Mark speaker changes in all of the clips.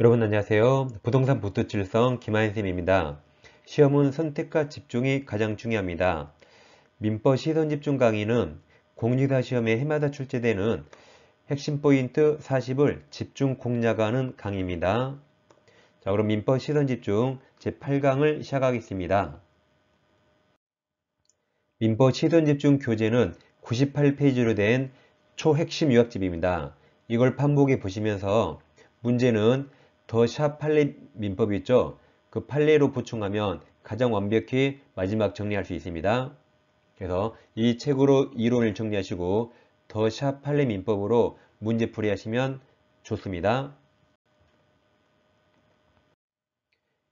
Speaker 1: 여러분 안녕하세요. 부동산 보트질성 김하인쌤입니다. 시험은 선택과 집중이 가장 중요합니다. 민법 시선집중 강의는 공유사 시험에 해마다 출제되는 핵심 포인트 40을 집중 공략하는 강의입니다. 자 그럼 민법 시선집중 제8강을 시작하겠습니다. 민법 시선집중 교재는 98페이지로 된 초핵심 요약집입니다. 이걸 판복해 보시면서 문제는 더샵 판례 민법이 있죠. 그 판례로 보충하면 가장 완벽히 마지막 정리할 수 있습니다. 그래서 이 책으로 이론을 정리하시고 더샵 판례 민법으로 문제풀이 하시면 좋습니다.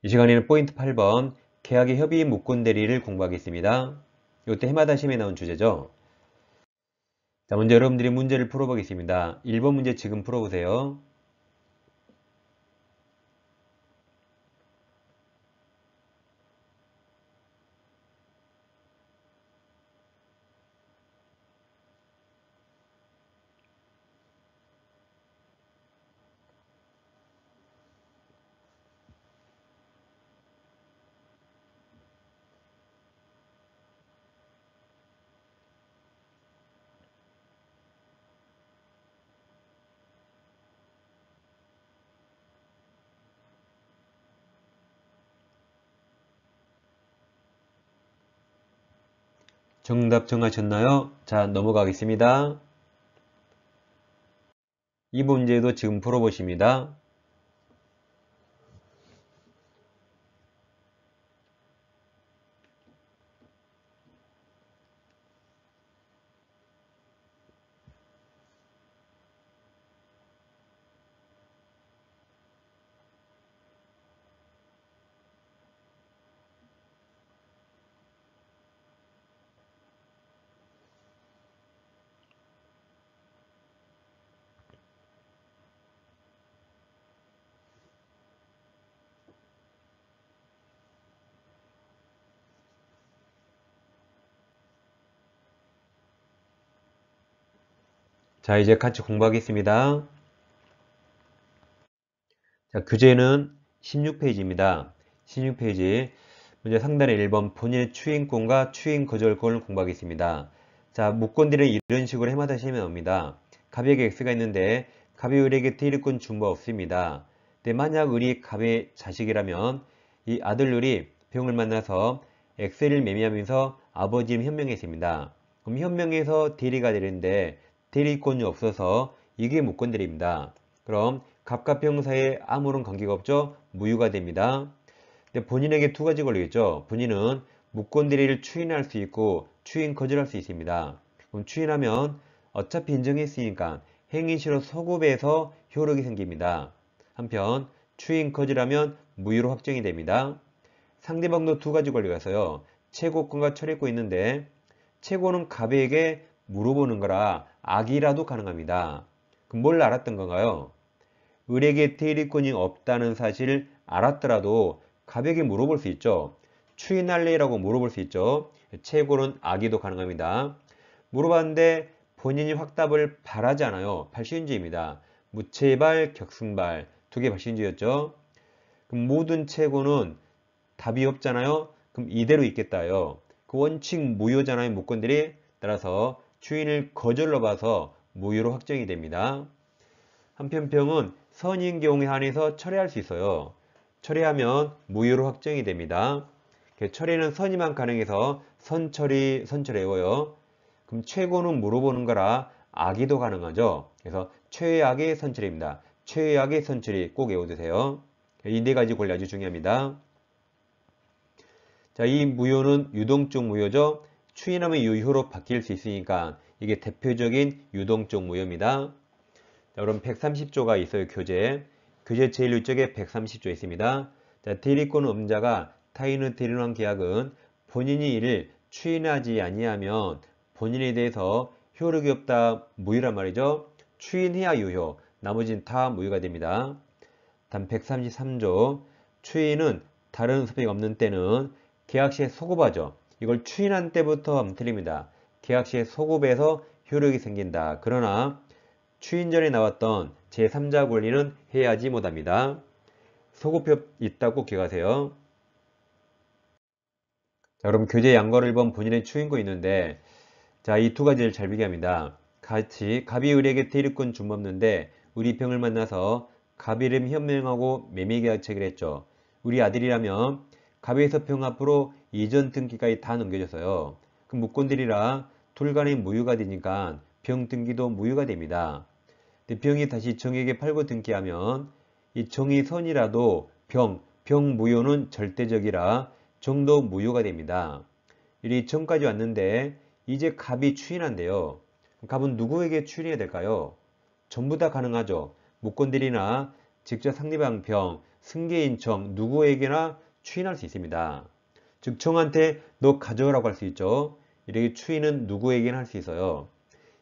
Speaker 1: 이 시간에는 포인트 8번 계약의 협의 무권 대리를 공부하겠습니다. 이때 해마다 시험에 나온 주제죠. 자, 먼저 여러분들이 문제를 풀어보겠습니다. 1번 문제 지금 풀어보세요. 정답 정하셨나요? 자 넘어가겠습니다. 이 문제도 지금 풀어보십니다. 자, 이제 같이 공부하겠습니다. 자, 교재는 16페이지입니다. 16페이지. 문제 상단의 1번 본인의 추행권과 추행 거절권을 공부하겠습니다. 자, 무권들은 이런 식으로 해마다시면 옵니다 갑에게 x가 있는데 갑이 을에게 대리권 준 바 없습니다. 근데 만약 을이 갑의 자식이라면 이 아들 을이 병을 만나서 x를 매매하면서 아버지를 현명했습니다. 그럼 현명해서 대리가 되는데 대리권이 없어서 이게 무권들입니다. 그럼 갑과 병사에 아무런 관계가 없죠? 무효가 됩니다. 근데 본인에게 두 가지 권리겠죠. 본인은 무권대리를 추인할 수 있고 추인 거절할 수 있습니다. 그럼 추인하면 어차피 인정했으니까 행인시로 소급해서 효력이 생깁니다. 한편 추인 거절하면 무효로 확정이 됩니다. 상대방도 두 가지 권리가 있어요. 최고권과 철회권 있는데 최고는 갑에게 물어보는 거라 악이라도 가능합니다. 그럼 뭘 알았던 건가요? 을에게 테일리콘이 없다는 사실을 알았더라도 가볍게 물어볼 수 있죠. 추인할래라고 물어볼 수 있죠. 최고는 악이도 가능합니다. 물어봤는데 본인이 확답을 바라지 않아요. 발신주입니다. 무채발, 격승발 두 개 발신주였죠. 그럼 모든 최고는 답이 없잖아요. 그럼 이대로 있겠다요. 그 원칙 무효잖아요. 무건들이 따라서 주인을 거절로 봐서 무효로 확정이 됩니다. 한편 병은 선인 경우에 한해서 철회할 수 있어요. 철회하면 무효로 확정이 됩니다. 그 철회는 선이만 가능해서 선철이 선철해요. 그럼 최고는 물어보는 거라 악의도 가능하죠. 그래서 최악의 선철입니다. 최악의 선철이 꼭 외워두세요. 이 네 가지 권리 아주 중요합니다. 자, 이 무효는 유동적 무효죠. 추인하면 유효로 바뀔 수 있으니까 이게 대표적인 유동적 무효입니다. 여러분 130조가 있어요. 교재. 교재 제1쪽에 130조 있습니다. 자, 대리권 음자가 타인의 대리한 계약은 본인이 이를 추인하지 아니하면 본인에 대해서 효력이 없다 무효란 말이죠. 추인해야 유효, 나머지는다 무효가 됩니다. 단 133조 추인은 다른 소비가 없는 때는 계약 시에 소급하죠. 이걸 추인한 때부터 틀립니다. 계약 시에 소급에서 효력이 생긴다. 그러나 추인 전에 나왔던 제3자 권리는 해야지 못합니다. 소급협 있다고 기억하세요. 자 여러분 교재 양거를 본 본인의 추인고 있는데 자 이 두 가지를 잘 비교합니다. 같이 갑이 을에게 대립권 주먹는데 우리 병을 만나서 갑 이름 현명하고 매매계약 체결했죠. 우리 아들이라면 갑이 서평 앞으로 이전 등기까지 다 넘겨져서요. 그 무권들이라 둘 간의 무효가 되니까 병 등기도 무효가 됩니다. 근데 병이 다시 정에게 팔고 등기하면 이 정이 선이라도 병, 병 무효는 절대적이라 정도 무효가 됩니다. 이리 정까지 왔는데 이제 갑이 추인한데요. 갑은 누구에게 추인해야 될까요? 전부 다 가능하죠. 무권들이나 직접 상대방 병, 승계인 청 누구에게나 추인할 수 있습니다. 즉 청한테 너 가져오라고 할 수 있죠. 이렇게 추인은 누구에게나 할수 있어요.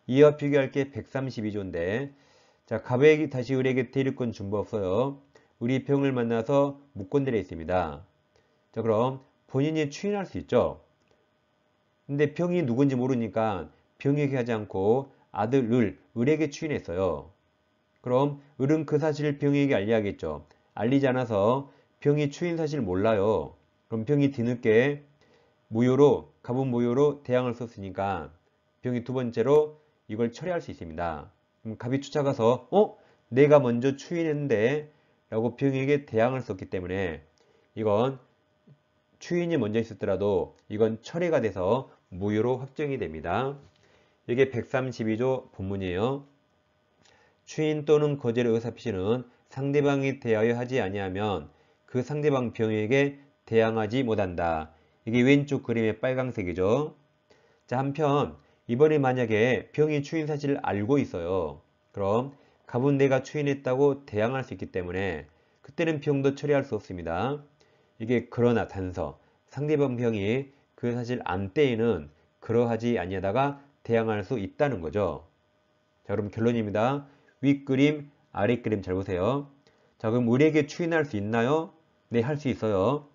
Speaker 1: 이와 비교할 게 132조인데 자가베에게 다시 을에게 대리권 준부 없어요. 우리 병을 만나서 묶권들려 있습니다. 자 그럼 본인이 추인할 수 있죠. 근데 병이 누군지 모르니까 병에게 하지 않고 아들 을, 을에게 추인했어요. 그럼 을은 그 사실을 병에게 알려야겠죠. 알리지 않아서 병이 추인 사실 몰라요. 그럼 병이 뒤늦게 무효로 갑분 무효로 대항을 썼으니까 병이 두 번째로 이걸 처리할 수 있습니다. 그럼 갑이 쫓아가서 어? 내가 먼저 추인했는데 라고 병에게 대항을 썼기 때문에 이건 추인이 먼저 있었더라도 이건 처리가 돼서 무효로 확정이 됩니다. 이게 132조 본문이에요. 추인 또는 거제를 의사표시는 상대방에 대하여 하지 아니하면 그 상대방 병에게 대항하지 못한다. 이게 왼쪽 그림의 빨강색이죠. 자 한편 이번에 만약에 병이 추인 사실을 알고 있어요. 그럼 갑은 내가 추인했다고 대항할 수 있기 때문에 그때는 병도 처리할 수 없습니다. 이게 그러나 단서 상대방 병이 그 사실 안 때에는 그러하지 아니하다가 대항할 수 있다는 거죠. 자 그럼 결론입니다. 윗그림 아랫그림 잘 보세요. 자 그럼 우리에게 추인할 수 있나요? 네 할 수 있어요.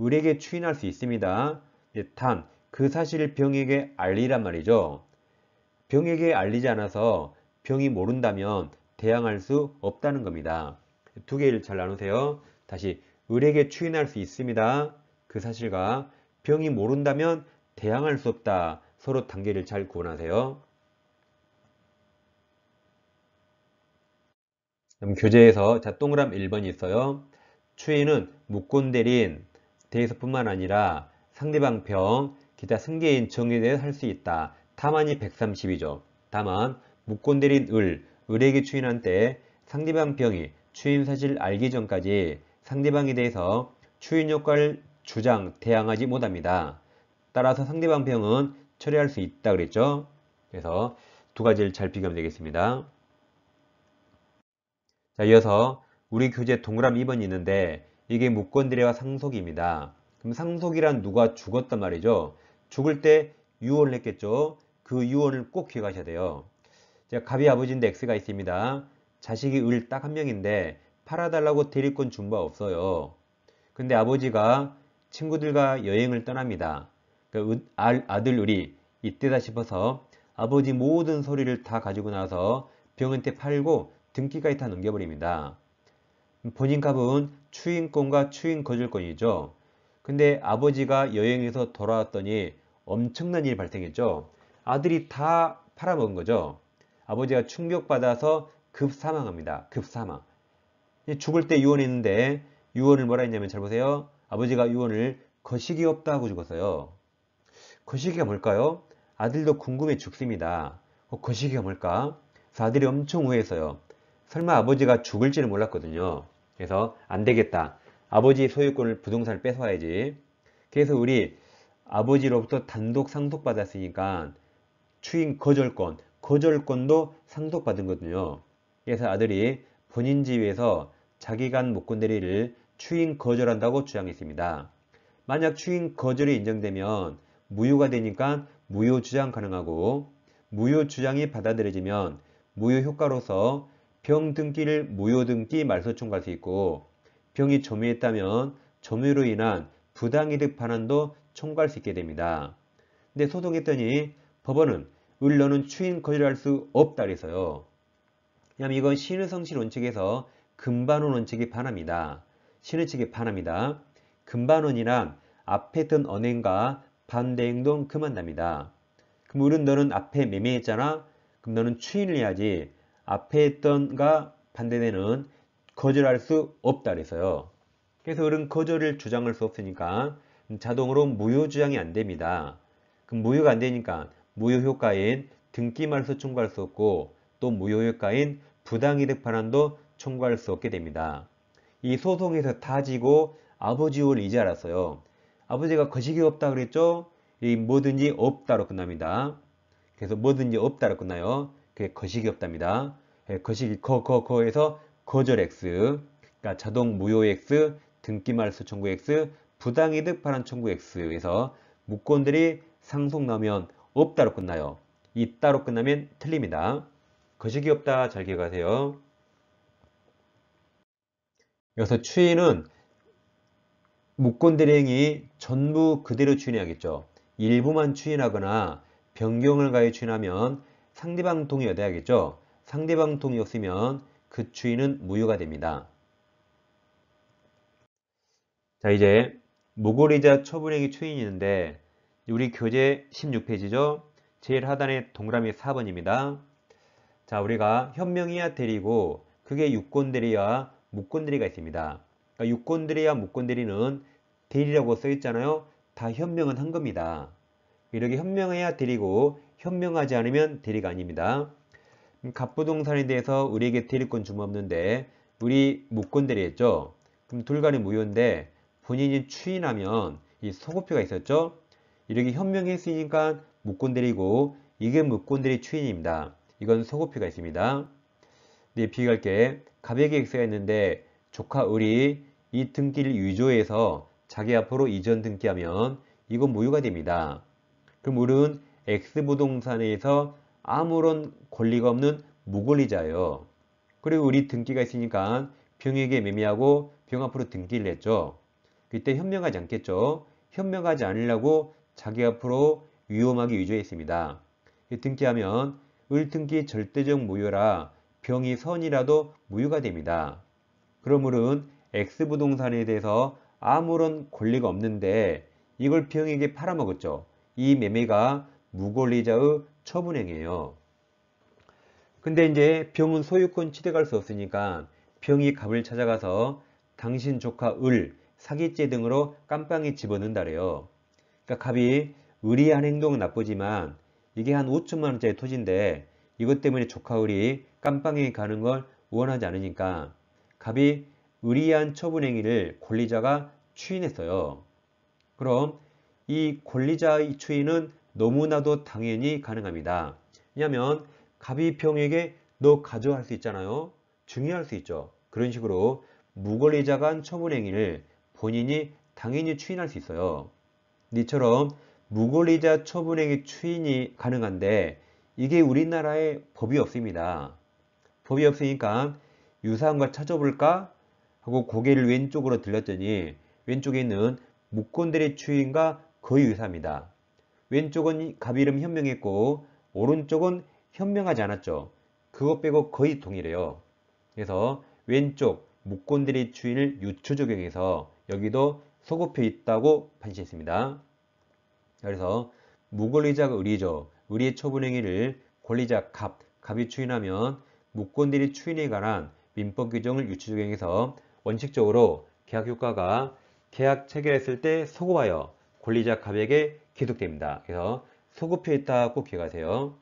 Speaker 1: 을에게 추인할 수 있습니다. 단, 그 사실을 병에게 알리란 말이죠. 병에게 알리지 않아서 병이 모른다면 대항할 수 없다는 겁니다. 두 개를 잘 나누세요. 다시, 을에게 추인할 수 있습니다. 그 사실과 병이 모른다면 대항할 수 없다. 서로 단계를 잘구원하세요 그럼 교재에서 자 동그람 1번이 있어요. 추인은 묵곤대린 대해서뿐만 아니라 상대방 병, 기타 승계인 정에 대해 할 수 있다. 다만이 132조. 다만 묵권 대린 을, 을에게 추인한 때 상대방 병이 추인 사실 알기 전까지 상대방에 대해서 추인 효과를 주장, 대항하지 못합니다. 따라서 상대방 병은 처리할 수 있다 그랬죠. 그래서 두 가지를 잘 비교하면 되겠습니다. 자, 이어서 우리 교재 동그라미 2번이 있는데 이게 무권들레와 상속입니다. 그럼 상속이란 누가 죽었단 말이죠. 죽을 때 유언을 했겠죠. 그 유언을 꼭 기억하셔야 돼요. 제가 갑이 아버지인데 X가 있습니다. 자식이 을 딱 한 명인데 팔아달라고 대리권 준 바 없어요. 근데 아버지가 친구들과 여행을 떠납니다. 그러니까 아들 을이 이때다 싶어서 아버지 모든 소리를 다 가지고 나서 병한테 팔고 등기까지 다 넘겨버립니다. 본인값은 추인권과 추인거주권이죠. 근데 아버지가 여행에서 돌아왔더니 엄청난 일이 발생했죠. 아들이 다 팔아먹은 거죠. 아버지가 충격받아서 급사망합니다. 급사망. 죽을 때 유언했는데 유언을 뭐라 했냐면 잘 보세요. 아버지가 유언을 거시기 없다고 하 죽었어요. 거시기가 뭘까요? 아들도 궁금해 죽습니다. 어, 거시기가 뭘까? 아들이 엄청 우회했어요. 설마 아버지가 죽을지는 몰랐거든요. 그래서 안 되겠다. 아버지 소유권을 부동산을 뺏어와야지. 그래서 우리 아버지로부터 단독 상속받았으니까 추인 거절권, 거절권도 상속받은 거든요 그래서 아들이 본인 집에서자기간목건 대리를 추인 거절한다고 주장했습니다. 만약 추인 거절이 인정되면 무효가 되니까 무효 주장 가능하고 무효 주장이 받아들여지면 무효 효과로서 병 등기를 무효 등기 말소청 할수 있고 병이 점유했다면 점유로 인한 부당이득 반환도 청구할 수 있게 됩니다. 근데 소송했더니 법원은 을 너는 추인 거절할 수 없다 그래서요. 왜냐면 이건 신의성실 원칙에서 금반원 원칙이 반합니다. 신의 측이 반합니다. 금반원이란 앞에 했 언행과 반대 행동 금한답니다. 그럼 을은 너는 앞에 매매했잖아? 그럼 너는 추인을 해야지 앞에 있던가 반대되는 거절할 수 없다 그래서요. 그래서 그런 거절을 주장할 수 없으니까 자동으로 무효 주장이 안 됩니다. 그럼 무효가 안 되니까 무효 효과인 등기말소 청구할 수 없고 또 무효 효과인 부당이득 반환도 청구할 수 없게 됩니다. 이 소송에서 다지고 아버지 의올 이제 알았어요. 아버지가 거식이 없다 그랬죠? 이 뭐든지 없다로 끝납니다. 그래서 뭐든지 없다로 끝나요. 그게 거식이 없답니다. 예, 거식이 거, 거, 거에서 거절 X, 그러니까 자동 무효 X, 등기말소 청구 X, 부당이득 반환 청구 X에서 무권들이 상속 나면 없다로 끝나요. 있다로 끝나면 틀립니다. 거식이 없다 잘 기억하세요. 여기서 추인은 무권대행이 전부 그대로 추인해야겠죠. 일부만 추인하거나 변경을 가해 추인하면 상대방 동의가 돼야겠죠. 상대방 동의 없으면 그 추위는 무효가 됩니다. 자 이제 무고리자 처분액이 추인이 있는데 우리 교재 16페이지죠. 제일 하단에 동그라미 4번입니다. 자 우리가 현명이야 대리고 그게 유권대리와 무권대리가 있습니다. 그러니까 유권대리와 무권대리는 대리라고 써있잖아요. 다 현명은 한 겁니다. 이렇게 현명해야 대리고 현명하지 않으면 대리가 아닙니다. 음, 갑부동산에 대해서 우리에게 대리권 주문 없는데 우리 무권 대리했죠. 그럼 둘간의 무효인데 본인이 추인하면 이 소급표가 있었죠. 이렇게 현명했으니까 무권 대리고 이게 무권 대리 추인입니다. 이건 소급표가 있습니다. 네, 비교할게. 갑에게 X가 있는데 조카 을이 이 등기를 유조해서 자기 앞으로 이전 등기하면 이건 무효가 됩니다. 그럼 을은 X 부동산에서 아무런 권리가 없는 무권리자예요. 그리고 우리 등기가 있으니까 병에게 매매하고 병 앞으로 등기를 했죠. 그때 현명하지 않겠죠. 현명하지 않으려고 자기 앞으로 위험하게 위조했습니다. 등기하면 을등기 절대적 무효라 병이 선이라도 무효가 됩니다. 그러므로 X부동산에 대해서 아무런 권리가 없는데 이걸 병에게 팔아먹었죠. 이 매매가 무권리자의 처분행위예요. 근데 이제 병은 소유권 취득할 수 없으니까 병이 갑을 찾아가서 당신 조카 을, 사기죄 등으로 깜빵에 집어넣는다래요. 그러니까 갑이 을이 한 행동은 나쁘지만 이게 한 5천만 원짜리 토지인데 이것 때문에 조카 을이 깜빵에 가는 걸 원하지 않으니까 갑이 의리한 처분 행위를 권리자가 추인했어요. 그럼 이 권리자의 추인은 너무나도 당연히 가능합니다. 왜냐하면 갑이 병에게 너 가져갈 수 있잖아요. 중요할수 있죠. 그런 식으로 무권리자 간 처분행위를 본인이 당연히 추인할 수 있어요. 니처럼 무권리자 처분행위 추인이 가능한데 이게 우리나라에 법이 없습니다. 법이 없으니까 유사한걸 찾아볼까 하고 고개를 왼쪽으로 들렸더니 왼쪽에 있는 무권들의 추인과 거의 유사합니다. 왼쪽은 갑이름 현명했고 오른쪽은 현명하지 않았죠. 그것 빼고 거의 동일해요. 그래서 왼쪽 목권들의 추인을 유추적용해서 여기도 소급표 있다고 판시했습니다. 그래서 무권리자가 의리죠. 의리의 처분행위를 권리자 갑, 갑이 추인하면 무권들의 추인에 관한 민법 규정을 유추적용해서 원칙적으로 계약 효과가 계약 체결했을 때 소급하여 권리자 갑에게 계속됩니다 그래서 소급표 있다 꼭 기억하세요.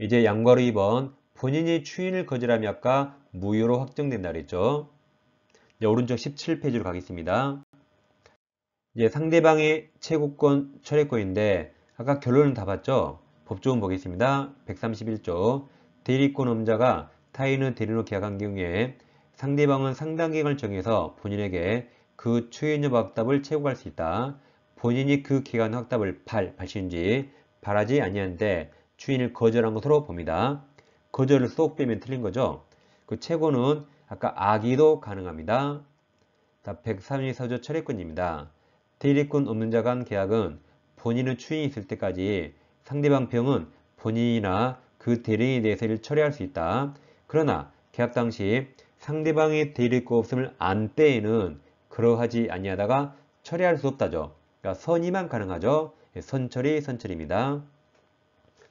Speaker 1: 이제 양괄호 2번 본인이 추인을 거절하면 아까 무효로 확정된다 그랬죠. 이제 오른쪽 17페이지로 가겠습니다. 이제 상대방의 최고권 철회권인데 아까 결론은 다 봤죠? 법조문 보겠습니다. 131조 대리권 엄자가 타인의 대리로 계약한 경우에 상대방은 상당 기간을 정해서 본인에게 그 추인접 확답을 채고할 수 있다. 본인이 그 기간 확답을 발, 발신지 바라지 아니한데 추인을 거절한 것으로 봅니다. 거절을 쏙 빼면 틀린 거죠. 그 최고는 아까 아기도 가능합니다. 자, 103위 서조 철회권입니다. 대리권 없는 자 간 계약은 본인은 추인이 있을 때까지 상대방 병은 본인이나 그 대리인에 대해서 일 처리할 수 있다. 그러나 계약 당시 상대방의 대리권 없음을 안 때에는 그러하지 아니하다가 처리할 수 없다죠. 그러니까 선의만 가능하죠. 예, 선처리, 선처리입니다.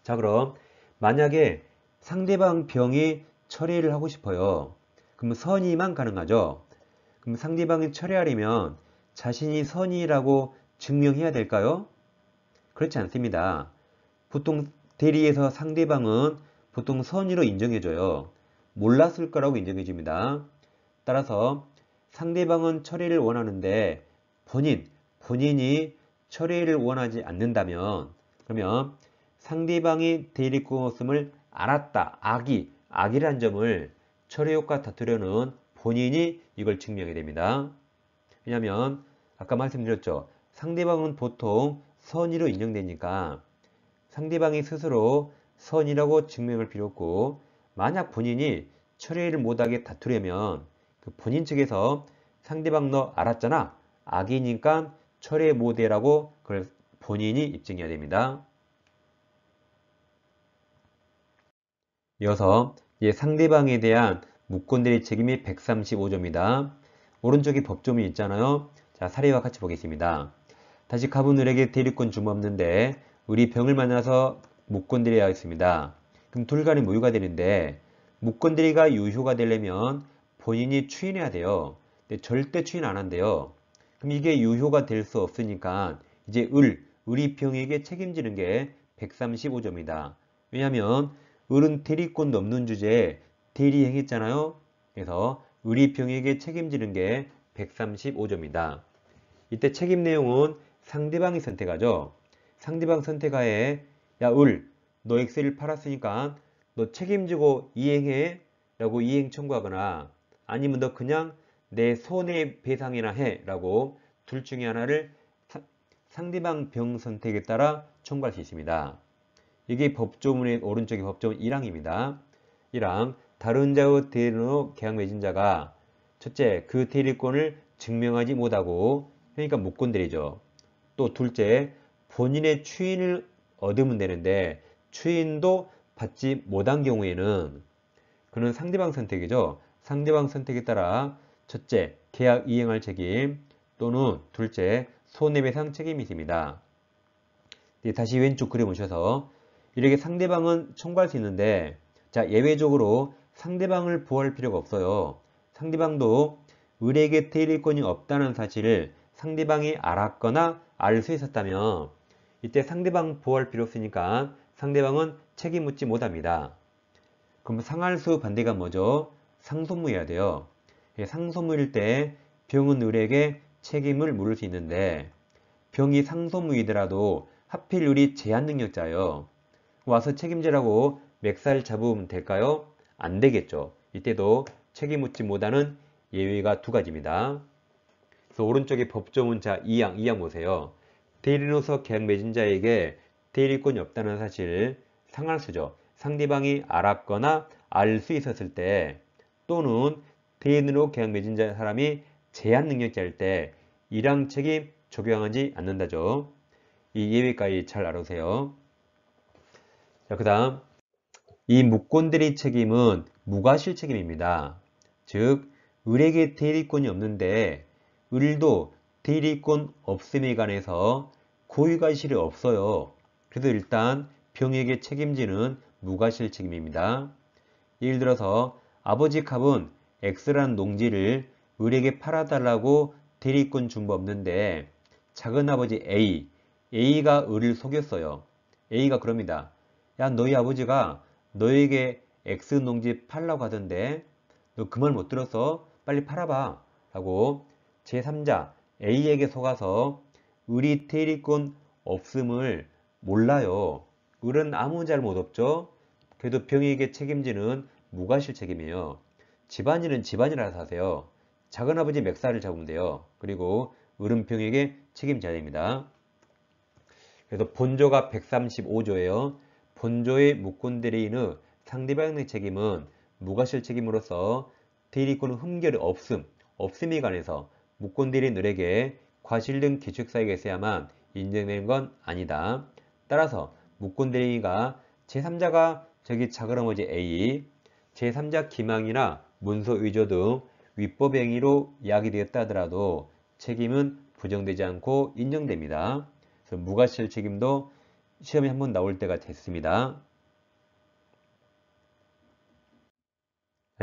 Speaker 1: 자 그럼 만약에 상대방 병이 처리를 하고 싶어요. 그럼 선의만 가능하죠. 그럼 상대방이 처리하려면 자신이 선의라고 증명해야 될까요? 그렇지 않습니다. 보통 대리에서 상대방은 보통 선의로 인정해줘요. 몰랐을 거라고 인정해줍니다. 따라서 상대방은 처리를 원하는데 본인, 본인이 처리를 원하지 않는다면 그러면 상대방이 대리급음을 알았다, 악이, 악이란 점을 처리효과 다투려는 본인이 이걸 증명해야 됩니다. 왜냐하면 아까 말씀드렸죠. 상대방은 보통 선의로 인정되니까 상대방이 스스로 선이라고 증명을 필요 없고 만약 본인이 처리를 못하게 다투려면 그 본인 측에서 상대방 너 알았잖아. 악이니까 철회 모대라고 그걸 본인이 입증해야 됩니다. 이어서 예, 상대방에 대한 무권들의 책임이 135조입니다. 오른쪽에 법조문 있잖아요. 자, 사례와 같이 보겠습니다. 다시 가분을에게 대리권 주무없는데 우리 병을 만나서 무권들이 하겠습니다 그럼 둘 간에 모유가 되는데 무권들이가 유효가 되려면 본인이 추인해야 돼요. 근데 절대 추인 안 한대요. 그럼 이게 유효가 될 수 없으니까 이제 을, 을이 병에게 책임지는 게 135조입니다. 왜냐하면 을은 대리권 넘는 주제에 대리행했잖아요. 그래서 을이 병에게 책임지는 게 135조입니다. 이때 책임 내용은 상대방이 선택하죠. 상대방 선택하에 야 을, 너 엑셀을 팔았으니까 너 책임지고 이행해 라고 이행 청구하거나 아니면 너 그냥 내 손해배상이나 해 라고 둘 중에 하나를 사, 상대방 병 선택에 따라 청구할 수 있습니다. 이게 법조문의 오른쪽이 법조문 1항입니다. 1항 다른 자의 대리로 계약 맺은 자가 첫째 그 대리권을 증명하지 못하고 그러니까 못건드리죠또 둘째 본인의 추인을 얻으면 되는데 추인도 받지 못한 경우에는 그는 상대방 선택이죠. 상대방 선택에 따라 첫째, 계약 이행할 책임 또는 둘째, 손해배상 책임이 있습니다. 네, 다시 왼쪽 그림 오셔서 이렇게 상대방은 청구할 수 있는데 자 예외적으로 상대방을 보호할 필요가 없어요. 상대방도 의뢰에게 대리권이 없다는 사실을 상대방이 알았거나 알 수 있었다면 이때 상대방 보호할 필요 없으니까 상대방은 책임 묻지 못합니다. 그럼 상할수 반대가 뭐죠? 상소무예야 돼요. 상소무일 때 병은 을에게 책임을 물을 수 있는데 병이 상소무이더라도 하필 을이 제한능력자예요. 와서 책임지라고 맥살 잡으면 될까요? 안 되겠죠. 이때도 책임 묻지 못하는 예외가 두 가지입니다. 그래서 오른쪽에 법조문자 2항, 2항 보세요. 대리노서 계약 매진자에게 대리권이 없다는 사실 상할수죠. 상대방이 알았거나 알 수 있었을 때 또는 대인으로 계약 맺은 사람이 제한 능력자일 때 일항 책임 적용하지 않는다죠. 이 예외까지 잘 알아주세요. 자, 그 다음 이 무권들의 책임은 무과실 책임입니다. 즉, 을에게 대리권이 없는데 을도 대리권 없음에 관해서 고의과실이 없어요. 그래서 일단 병에게 책임지는 무과실 책임입니다. 예를 들어서 아버지 갑은 X라는 농지를 을에게 팔아달라고 대리꾼 준법는데 작은아버지 A, A가 을을 속였어요. A가 그럽니다. 야 너희 아버지가 너에게 X 농지 팔라고 하던데 너 그 말 못 들어서 빨리 팔아봐 라고 제3자 A에게 속아서 을이 대리꾼 없음을 몰라요. 을은 아무 잘못 없죠. 그래도 병에게 책임지는 무과실 책임이에요. 집안일은 집안일 알서 하세요. 작은아버지 맥사를 잡으면 돼요. 그리고 을음평에게 책임져야 됩니다. 그래서 본조가 135조예요. 본조의 무권대리인의 상대방의 책임은 무과실 책임으로서 대리권은 흠결이 없음, 없음에 관해서 무권대리인을에게 과실 등기축사에게 있어야만 인정된건 아니다. 따라서 무권대리인과 제3자가 저기 작은아버지 A, 제3자 기망이나 문서 위조 등 위법 행위로 야기되었다 하더라도 책임은 부정되지 않고 인정됩니다. 그래서 무과실 책임도 시험에 한번 나올 때가 됐습니다.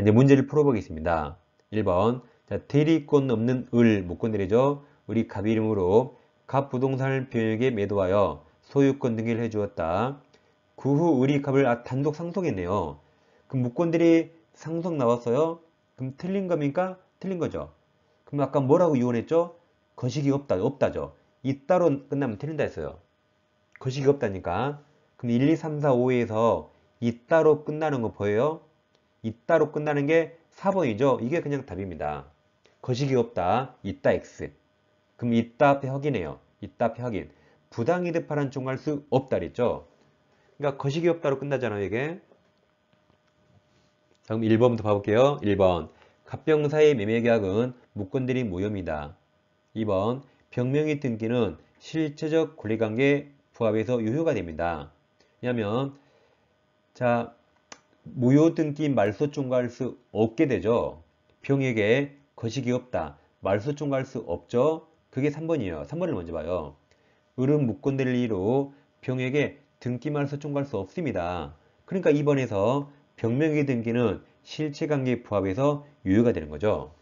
Speaker 1: 이제 문제를 풀어보겠습니다. 1번 대리권 없는 을 묻고 내리죠. 우리 갑 이름으로 갑 부동산을 병에게 매도하여 소유권 등기를 해주었다. 그 후 우리 갑을 아, 단독 상속했네요. 그럼 목건들이 상속 나왔어요. 그럼 틀린 겁니까? 틀린 거죠. 그럼 아까 뭐라고 유언했죠 거식이 없다, 없다죠. 있다로 끝나면 틀린다 했어요. 거식이 없다니까. 그럼 1, 2, 3, 4, 5에서 있다로 끝나는 거 보여요? 있다로 끝나는 게 4번이죠. 이게 그냥 답입니다. 거식이 없다. 있다 X. 그럼 있다 앞에 확인해요. 있다 앞에 확인. 부당이득 파란 총할 수 없다 그랬죠. 그러니까 거식이 없다로 끝나잖아요. 이게. 자, 그럼 1번부터 봐볼게요. 1번. 갑병사의 매매계약은 무권들이 모여입니다 2번. 병명의 등기는 실체적 권리관계 부합에서 유효가 됩니다. 왜냐하면 자 무효 등기 말소 총괄 할수 없게 되죠. 병에게 거식이 없다. 말소 총괄 할수 없죠. 그게 3번이에요. 3번을 먼저 봐요. 의은무권들리로 병에게 등기 말소 총괄 할수 없습니다. 그러니까 2번에서 병명의 등기는 실체관계 부합에서 유효가 되는 거죠.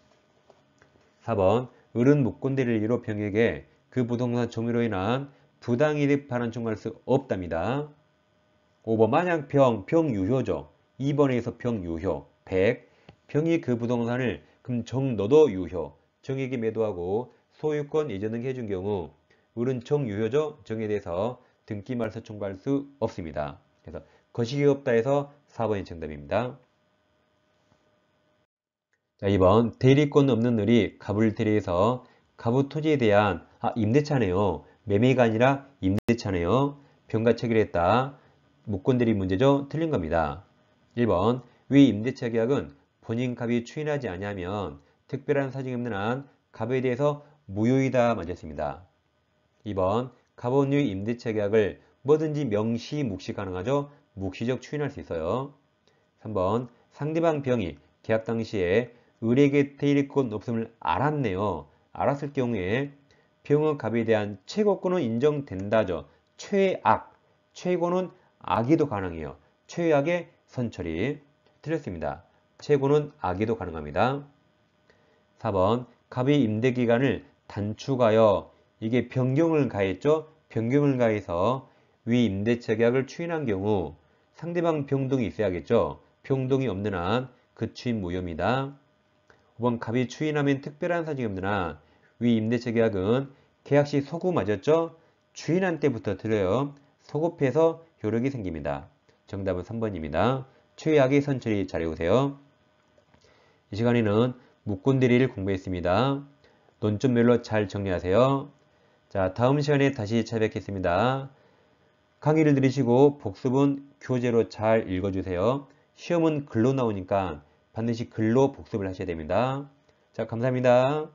Speaker 1: 4번 을은 목건대를 이로 병에게 그 부동산 점유로 인한 부당이득 반환 청구할 수 없답니다. 5번 만약 병, 병유효죠. 2번에서 병유효 100 병이 그 부동산을 그럼 정 너도 유효 정에게 매도하고 소유권 이전 등 해준 경우 을은 정유효죠. 정에 대해서 등기말소 청구할 수 없습니다. 그래서 거시기 없다 해서 4번이 정답입니다. 자, 2번 대리권 없는 을이 갑을 대리해서 가부 토지에 대한 아, 임대차네요. 매매가 아니라 임대차네요. 병가 체결했다. 목권들이 문제죠. 틀린 겁니다. 1번 위 임대차 계약은 본인 갑이 추인하지 않냐면 특별한 사정이 없는 한 갑에 대해서 무효이다 맞았습니다. 2번 갑원유 임대차 계약을 뭐든지 명시 묵시 가능하죠. 묵시적 추인할 수 있어요. 3번 상대방 병이 계약 당시에 의뢰에게 대리권 없음을 알았네요. 알았을 경우에 병의 값에 대한 최고권은 인정된다죠. 최악, 최고는 악이도 가능해요. 최악의 선처리 틀렸습니다. 최고는 악이도 가능합니다. 4번 갑이 임대기간을 단축하여 이게 변경을 가했죠. 변경을 가해서 위임대체 계약을 추인한 경우 상대방 병동이 있어야겠죠. 병동이 없는 한 그 추인 무효입니다. 5번 갑이 추인하면 특별한 사정이 없는 한위 임대차 계약은 계약시 소구 맞았죠? 주인한 테부터 들어요. 소급해서 효력이 생깁니다. 정답은 3번입니다. 최악의 선처리 잘해오세요. 이 시간에는 묵권들리를 공부했습니다. 논점별로 잘 정리하세요. 자, 다음 시간에 다시 찾아뵙겠습니다. 강의를 들으시고 복습은 교재로 잘 읽어주세요. 시험은 글로 나오니까 반드시 글로 복습을 하셔야 됩니다. 자, 감사합니다.